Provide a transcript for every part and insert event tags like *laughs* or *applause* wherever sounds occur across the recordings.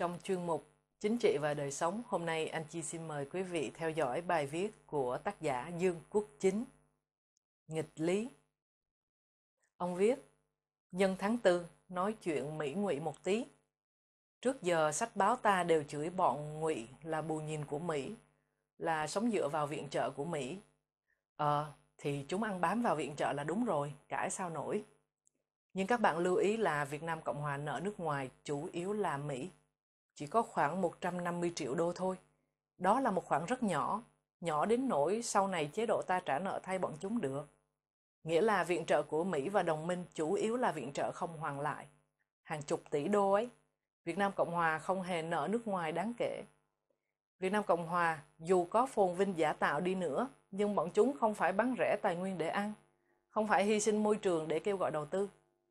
Trong chuyên mục Chính trị và đời sống, hôm nay anh Chi xin mời quý vị theo dõi bài viết của tác giả Dương Quốc Chính. Nghịch lý Ông viết Nhân tháng tư nói chuyện Mỹ ngụy một tí. Trước giờ sách báo ta đều chửi bọn ngụy là bù nhìn của Mỹ, là sống dựa vào viện trợ của Mỹ. Ờ, thì chúng ăn bám vào viện trợ là đúng rồi, cãi sao nổi. Nhưng các bạn lưu ý là Việt Nam Cộng Hòa nợ nước ngoài chủ yếu là Mỹ chỉ có khoảng 150 triệu đô thôi. Đó là một khoản rất nhỏ, nhỏ đến nỗi sau này chế độ ta trả nợ thay bọn chúng được. Nghĩa là viện trợ của Mỹ và đồng minh chủ yếu là viện trợ không hoàn lại. Hàng chục tỷ đô ấy, Việt Nam Cộng Hòa không hề nợ nước ngoài đáng kể. Việt Nam Cộng Hòa dù có phồn vinh giả tạo đi nữa, nhưng bọn chúng không phải bán rẻ tài nguyên để ăn, không phải hy sinh môi trường để kêu gọi đầu tư,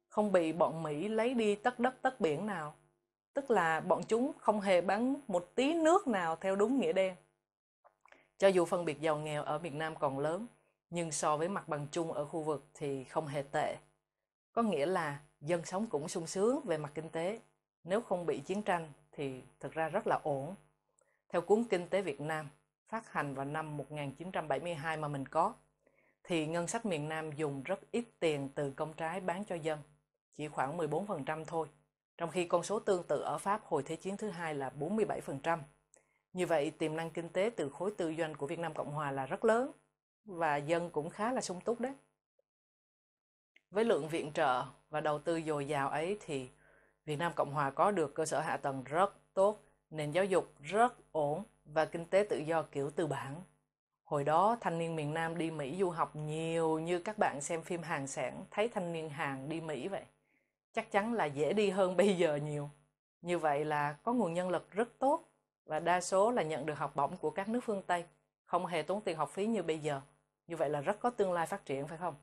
không bị bọn Mỹ lấy đi tất đất tất biển nào tức là bọn chúng không hề bán một tí nước nào theo đúng nghĩa đen. Cho dù phân biệt giàu nghèo ở Việt Nam còn lớn, nhưng so với mặt bằng chung ở khu vực thì không hề tệ. Có nghĩa là dân sống cũng sung sướng về mặt kinh tế, nếu không bị chiến tranh thì thực ra rất là ổn. Theo cuốn Kinh tế Việt Nam, phát hành vào năm 1972 mà mình có, thì ngân sách miền Nam dùng rất ít tiền từ công trái bán cho dân, chỉ khoảng 14% thôi trong khi con số tương tự ở Pháp hồi Thế chiến thứ hai là 47%. Như vậy, tiềm năng kinh tế từ khối tư doanh của Việt Nam Cộng Hòa là rất lớn và dân cũng khá là sung túc đấy. Với lượng viện trợ và đầu tư dồi dào ấy thì Việt Nam Cộng Hòa có được cơ sở hạ tầng rất tốt, nền giáo dục rất ổn và kinh tế tự do kiểu tư bản. Hồi đó, thanh niên miền Nam đi Mỹ du học nhiều như các bạn xem phim hàng sản thấy thanh niên hàng đi Mỹ vậy chắc chắn là dễ đi hơn *laughs* bây giờ nhiều như vậy là có nguồn nhân lực rất tốt và đa số là nhận được học bổng của các nước phương tây không hề tốn tiền học phí như bây giờ như vậy là rất có tương lai phát triển phải không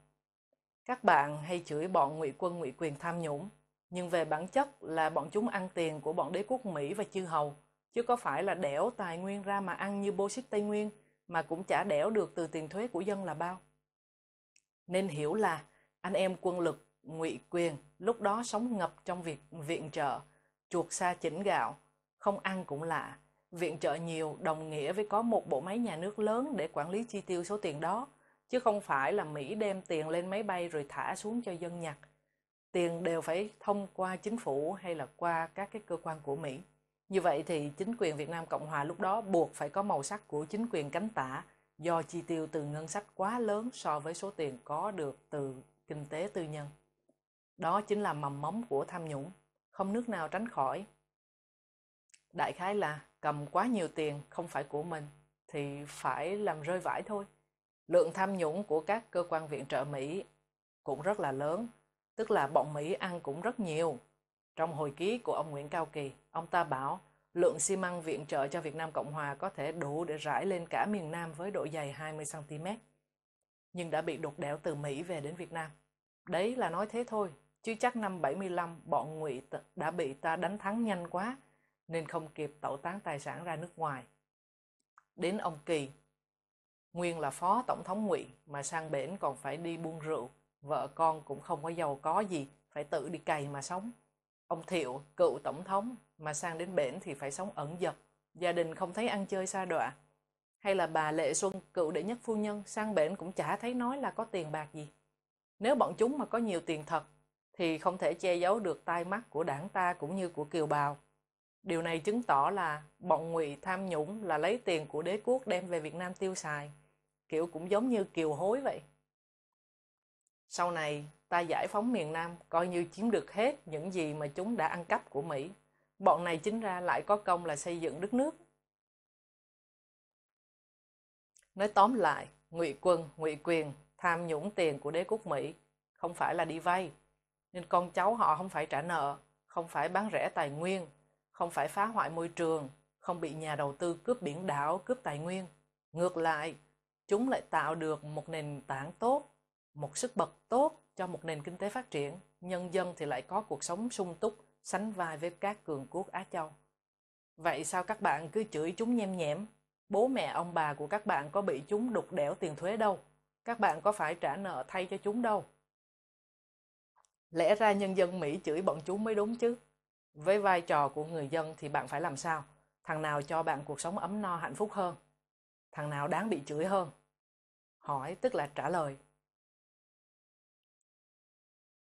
các bạn hay chửi bọn ngụy quân ngụy quyền tham nhũng nhưng về bản chất là bọn chúng ăn tiền của bọn đế quốc mỹ và chư hầu chứ có phải là đẻo tài nguyên ra mà ăn như bô xích tây nguyên mà cũng chả đẻo được từ tiền thuế của dân là bao nên hiểu là anh em quân lực ngụy quyền lúc đó sống ngập trong việc viện trợ chuột xa chỉnh gạo không ăn cũng lạ viện trợ nhiều đồng nghĩa với có một bộ máy nhà nước lớn để quản lý chi tiêu số tiền đó chứ không phải là mỹ đem tiền lên máy bay rồi thả xuống cho dân nhặt tiền đều phải thông qua chính phủ hay là qua các cái cơ quan của mỹ như vậy thì chính quyền việt nam cộng hòa lúc đó buộc phải có màu sắc của chính quyền cánh tả do chi tiêu từ ngân sách quá lớn so với số tiền có được từ kinh tế tư nhân đó chính là mầm móng của tham nhũng, không nước nào tránh khỏi. Đại khái là cầm quá nhiều tiền không phải của mình thì phải làm rơi vải thôi. Lượng tham nhũng của các cơ quan viện trợ Mỹ cũng rất là lớn, tức là bọn Mỹ ăn cũng rất nhiều. Trong hồi ký của ông Nguyễn Cao Kỳ, ông ta bảo lượng xi măng viện trợ cho Việt Nam Cộng Hòa có thể đủ để rải lên cả miền Nam với độ dày 20cm, nhưng đã bị đục đẽo từ Mỹ về đến Việt Nam. Đấy là nói thế thôi, chứ chắc năm 75 bọn ngụy đã bị ta đánh thắng nhanh quá nên không kịp tẩu tán tài sản ra nước ngoài đến ông kỳ nguyên là phó tổng thống ngụy mà sang bển còn phải đi buôn rượu vợ con cũng không có giàu có gì phải tự đi cày mà sống ông thiệu cựu tổng thống mà sang đến bển thì phải sống ẩn dật gia đình không thấy ăn chơi xa đọa hay là bà lệ xuân cựu đệ nhất phu nhân sang bển cũng chả thấy nói là có tiền bạc gì nếu bọn chúng mà có nhiều tiền thật thì không thể che giấu được tai mắt của đảng ta cũng như của kiều bào. Điều này chứng tỏ là bọn ngụy tham nhũng là lấy tiền của đế quốc đem về Việt Nam tiêu xài, kiểu cũng giống như kiều hối vậy. Sau này, ta giải phóng miền Nam coi như chiếm được hết những gì mà chúng đã ăn cắp của Mỹ. Bọn này chính ra lại có công là xây dựng đất nước. Nói tóm lại, ngụy quân, ngụy quyền, tham nhũng tiền của đế quốc Mỹ không phải là đi vay nên con cháu họ không phải trả nợ không phải bán rẻ tài nguyên không phải phá hoại môi trường không bị nhà đầu tư cướp biển đảo cướp tài nguyên ngược lại chúng lại tạo được một nền tảng tốt một sức bật tốt cho một nền kinh tế phát triển nhân dân thì lại có cuộc sống sung túc sánh vai với các cường quốc á châu vậy sao các bạn cứ chửi chúng nhem nhẽm bố mẹ ông bà của các bạn có bị chúng đục đẽo tiền thuế đâu các bạn có phải trả nợ thay cho chúng đâu lẽ ra nhân dân Mỹ chửi bọn chúng mới đúng chứ. Với vai trò của người dân thì bạn phải làm sao? Thằng nào cho bạn cuộc sống ấm no hạnh phúc hơn? Thằng nào đáng bị chửi hơn? Hỏi tức là trả lời.